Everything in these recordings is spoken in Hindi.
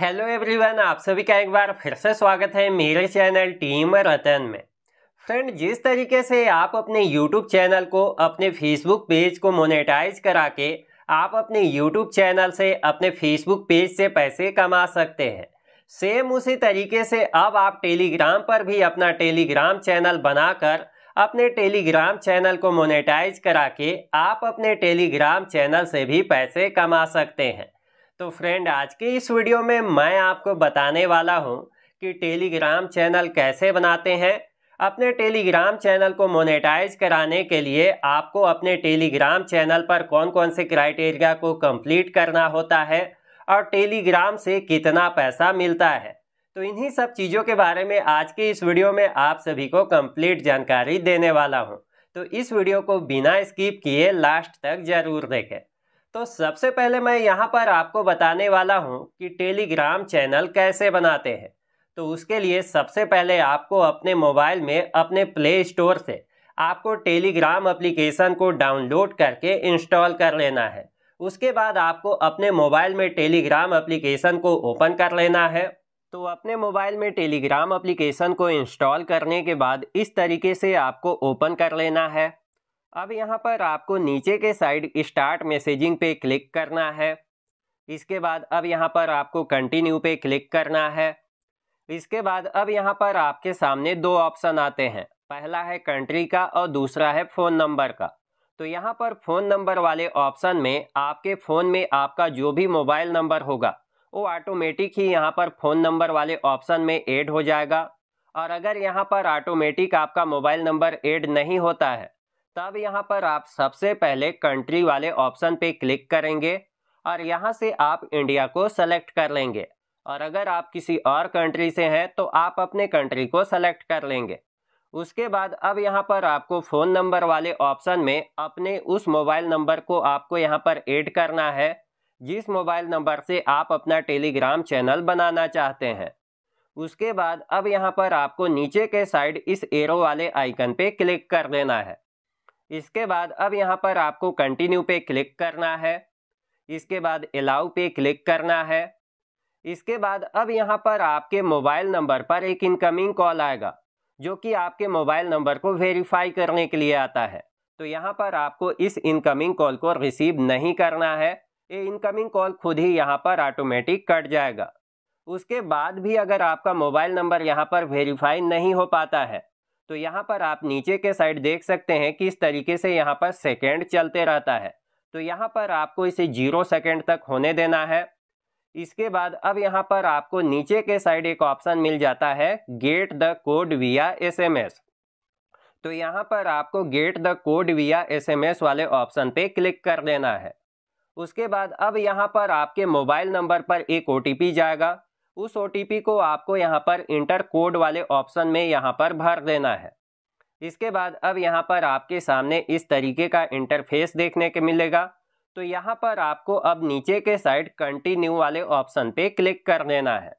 हेलो एवरीवन आप सभी का एक बार फिर से स्वागत है मेरे चैनल टीम रतन में फ्रेंड जिस तरीके से आप अपने यूट्यूब चैनल को अपने फेसबुक पेज को मोनेटाइज करा के आप अपने यूट्यूब चैनल से अपने फेसबुक पेज से पैसे कमा सकते हैं सेम उसी तरीके से अब आप टेलीग्राम पर भी अपना टेलीग्राम चैनल बनाकर अपने टेलीग्राम चैनल को मोनेटाइज करा के आप अपने टेलीग्राम चैनल से भी पैसे कमा सकते हैं तो फ्रेंड आज के इस वीडियो में मैं आपको बताने वाला हूँ कि टेलीग्राम चैनल कैसे बनाते हैं अपने टेलीग्राम चैनल को मोनेटाइज कराने के लिए आपको अपने टेलीग्राम चैनल पर कौन कौन से क्राइटेरिया को कंप्लीट करना होता है और टेलीग्राम से कितना पैसा मिलता है तो इन्हीं सब चीज़ों के बारे में आज के इस वीडियो में आप सभी को कम्प्लीट जानकारी देने वाला हूँ तो इस वीडियो को बिना स्किप किए लास्ट तक ज़रूर देखें तो सबसे पहले मैं यहाँ पर आपको बताने वाला हूँ कि टेलीग्राम चैनल कैसे बनाते हैं तो उसके लिए सबसे पहले आपको अपने मोबाइल में अपने प्ले स्टोर से आपको टेलीग्राम एप्लीकेशन को डाउनलोड करके इंस्टॉल कर लेना है उसके बाद आपको अपने मोबाइल में टेलीग्राम एप्लीकेशन को ओपन कर लेना है तो अपने मोबाइल में टेलीग्राम एप्लीकेशन को इंस्टॉल करने के बाद इस तरीके से आपको ओपन कर लेना है अब यहाँ पर आपको नीचे के साइड स्टार्ट मैसेजिंग पे क्लिक करना है इसके बाद अब यहाँ पर आपको कंटिन्यू पे क्लिक करना है इसके बाद अब यहाँ पर आपके सामने दो ऑप्शन आते हैं पहला है कंट्री का और दूसरा है फ़ोन नंबर का तो यहाँ पर फ़ोन नंबर वाले ऑप्शन में आपके फ़ोन में आपका जो भी मोबाइल नंबर होगा वो ऑटोमेटिक ही यहाँ पर फ़ोन नंबर वाले ऑप्शन में ऐड हो जाएगा और अगर यहाँ पर ऑटोमेटिक आपका मोबाइल नंबर ऐड नहीं होता है तब यहाँ पर आप सबसे पहले कंट्री वाले ऑप्शन पे क्लिक करेंगे और यहाँ से आप इंडिया को सेलेक्ट कर लेंगे और अगर आप किसी और कंट्री से हैं तो आप अपने कंट्री को सेलेक्ट कर लेंगे उसके बाद अब यहाँ पर आपको फ़ोन नंबर वाले ऑप्शन में अपने उस मोबाइल नंबर को आपको यहाँ पर ऐड करना है जिस मोबाइल नंबर से आप अपना टेलीग्राम चैनल बनाना चाहते हैं उसके बाद अब यहाँ पर आपको नीचे के साइड इस एरो वाले आइकन पे क्लिक कर देना है इसके बाद अब यहाँ पर आपको कंटिन्यू पे क्लिक करना है इसके बाद अलाउ पे क्लिक करना है इसके बाद अब यहाँ पर आपके मोबाइल नंबर पर एक इनकमिंग कॉल आएगा जो कि आपके मोबाइल नंबर को वेरीफाई करने के लिए आता है तो यहाँ पर आपको इस इनकमिंग कॉल को रिसीव नहीं करना है ये इनकमिंग कॉल खुद ही यहाँ पर ऑटोमेटिक कट जाएगा उसके बाद भी अगर आपका मोबाइल नंबर यहाँ पर वेरीफाई नहीं हो पाता है तो यहाँ पर आप नीचे के साइड देख सकते हैं कि इस तरीके से यहाँ पर सेकेंड चलते रहता है तो यहाँ पर आपको इसे जीरो सेकेंड तक होने देना है इसके बाद अब यहाँ पर आपको नीचे के साइड एक ऑप्शन मिल जाता है get the code via SMS तो यहाँ पर आपको get the code via SMS वाले ऑप्शन पे क्लिक कर देना है उसके बाद अब यहाँ पर आपके मोबाइल नंबर पर एक ओ जाएगा उस ओ को आपको यहाँ पर इंटर कोड वाले ऑप्शन में यहाँ पर भर देना है इसके बाद अब यहाँ पर आपके सामने इस तरीके का इंटरफेस देखने के मिलेगा तो यहाँ पर आपको अब नीचे के साइड कंटिन्यू वाले ऑप्शन पे क्लिक कर देना है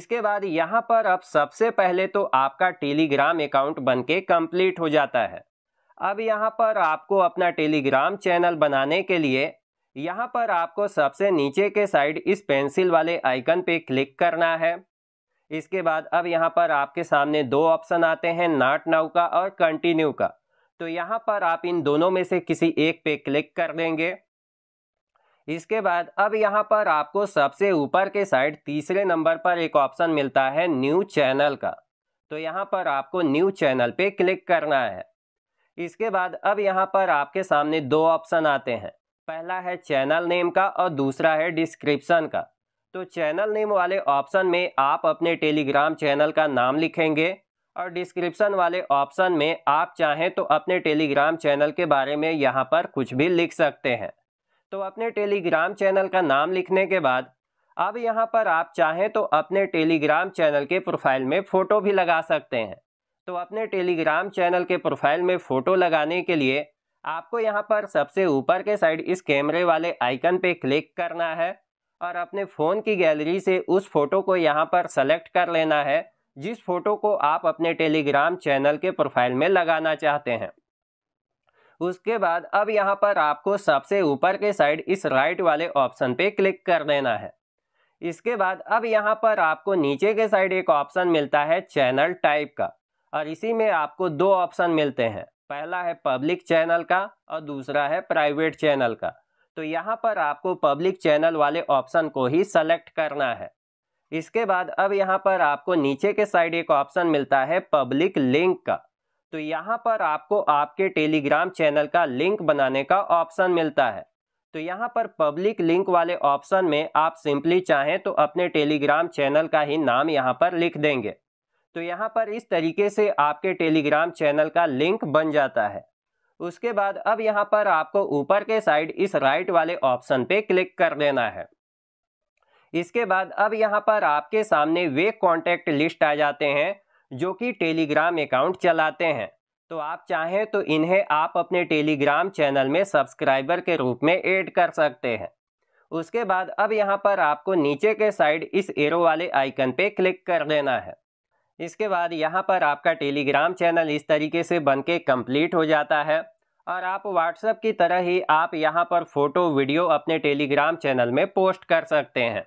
इसके बाद यहाँ पर अब सबसे पहले तो आपका टेलीग्राम अकाउंट बनके कंप्लीट हो जाता है अब यहाँ पर आपको अपना टेलीग्राम चैनल बनाने के लिए यहाँ पर आपको सबसे नीचे के साइड इस पेंसिल वाले आइकन पे क्लिक करना है इसके बाद अब यहाँ पर आपके सामने दो ऑप्शन आते हैं नाट नाउ का और कंटिन्यू का तो यहाँ पर आप इन दोनों में से किसी एक पे क्लिक कर देंगे इसके बाद अब यहाँ पर आपको सबसे ऊपर के साइड तीसरे नंबर पर एक ऑप्शन मिलता है न्यू चैनल का तो यहाँ पर आपको न्यू चैनल पे क्लिक करना है इसके बाद अब यहाँ पर आपके सामने दो ऑप्शन आते हैं पहला है चैनल नेम का और दूसरा है डिस्क्रिप्सन का तो चैनल नेम वाले ऑप्शन में आप अपने टेलीग्राम चैनल का नाम लिखेंगे और डिस्क्रिप्शन वाले ऑप्शन में आप चाहें तो अपने टेलीग्राम चैनल के बारे में यहाँ पर कुछ भी लिख सकते हैं तो अपने टेलीग्राम चैनल का नाम लिखने के बाद अब यहाँ पर आप चाहें तो अपने टेलीग्राम चैनल के प्रोफाइल में फ़ोटो भी लगा सकते हैं तो अपने टेलीग्राम चैनल के प्रोफाइल में फ़ोटो लगाने के लिए आपको यहाँ पर सबसे ऊपर के साइड इस कैमरे वाले आइकन पे क्लिक करना है और अपने फ़ोन की गैलरी से उस फ़ोटो को यहाँ पर सेलेक्ट कर लेना है जिस फ़ोटो को आप अपने टेलीग्राम चैनल के प्रोफाइल में लगाना चाहते हैं उसके बाद अब यहाँ पर आपको सबसे ऊपर के साइड इस राइट वाले ऑप्शन पे क्लिक कर देना है इसके बाद अब यहाँ पर आपको नीचे के साइड एक ऑप्शन मिलता है चैनल टाइप का और इसी में आपको दो ऑप्शन मिलते हैं पहला है पब्लिक चैनल का और दूसरा है प्राइवेट चैनल का तो यहाँ पर आपको पब्लिक चैनल वाले ऑप्शन को ही सेलेक्ट करना है इसके बाद अब यहाँ पर आपको नीचे के साइड एक ऑप्शन मिलता है पब्लिक लिंक का तो यहाँ पर आपको आपके टेलीग्राम चैनल का लिंक बनाने का ऑप्शन मिलता है तो यहाँ पर पब्लिक लिंक वाले ऑप्शन में आप सिंपली चाहें तो अपने टेलीग्राम चैनल का ही नाम यहाँ पर लिख देंगे तो यहाँ पर इस तरीके से आपके टेलीग्राम चैनल का लिंक बन जाता है उसके बाद अब यहाँ पर आपको ऊपर के साइड इस राइट वाले ऑप्शन पे क्लिक कर देना है इसके बाद अब यहाँ पर आपके सामने वे कॉन्टैक्ट लिस्ट आ जाते हैं जो कि टेलीग्राम अकाउंट चलाते हैं तो आप चाहें तो इन्हें आप अपने टेलीग्राम चैनल में सब्सक्राइबर के रूप में ऐड कर सकते हैं उसके बाद अब यहाँ पर आपको नीचे के साइड इस एरो वाले आइकन पे क्लिक कर देना है इसके बाद यहाँ पर आपका टेलीग्राम चैनल इस तरीके से बन के कम्प्लीट हो जाता है और आप व्हाट्सएप की तरह ही आप यहाँ पर फ़ोटो वीडियो अपने टेलीग्राम चैनल में पोस्ट कर सकते हैं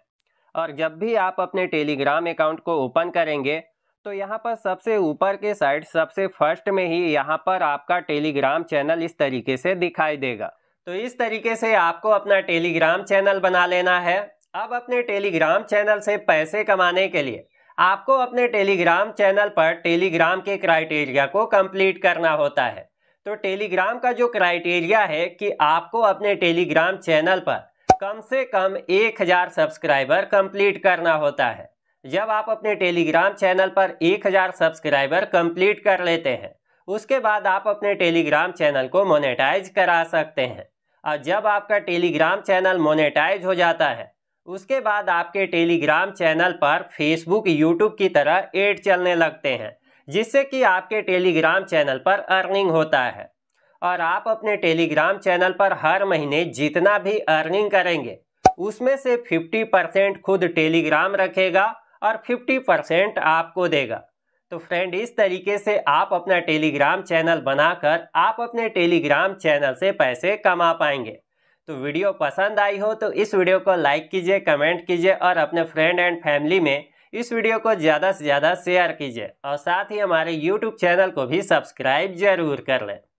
और जब भी आप अपने टेलीग्राम अकाउंट को ओपन करेंगे तो यहाँ पर सबसे ऊपर के साइड सबसे फर्स्ट में ही यहाँ पर आपका टेलीग्राम चैनल इस तरीके से दिखाई देगा तो इस तरीके से आपको अपना टेलीग्राम चैनल बना लेना है अब अपने टेलीग्राम चैनल से पैसे कमाने के लिए आपको अपने टेलीग्राम चैनल पर टेलीग्राम के क्राइटेरिया को कंप्लीट करना होता है तो टेलीग्राम का जो क्राइटेरिया है कि आपको अपने टेलीग्राम चैनल पर कम से कम एक हज़ार सब्सक्राइबर कंप्लीट करना होता है जब आप अपने टेलीग्राम चैनल पर एक हज़ार सब्सक्राइबर कंप्लीट कर लेते हैं उसके बाद आप अपने टेलीग्राम चैनल को मोनेटाइज करा सकते हैं और जब आपका टेलीग्राम चैनल मोनेटाइज हो जाता है उसके बाद आपके टेलीग्राम चैनल पर फेसबुक यूट्यूब की तरह एड चलने लगते हैं जिससे कि आपके टेलीग्राम चैनल पर अर्निंग होता है और आप अपने टेलीग्राम चैनल पर हर महीने जितना भी अर्निंग करेंगे उसमें से 50 परसेंट खुद टेलीग्राम रखेगा और 50 परसेंट आपको देगा तो फ्रेंड इस तरीके से आप अपना टेलीग्राम चैनल बनाकर आप अपने टेलीग्राम चैनल से पैसे कमा पाएंगे तो वीडियो पसंद आई हो तो इस वीडियो को लाइक कीजिए कमेंट कीजिए और अपने फ्रेंड एंड फैमिली में इस वीडियो को ज़्यादा से ज़्यादा शेयर कीजिए और साथ ही हमारे यूट्यूब चैनल को भी सब्सक्राइब जरूर कर लें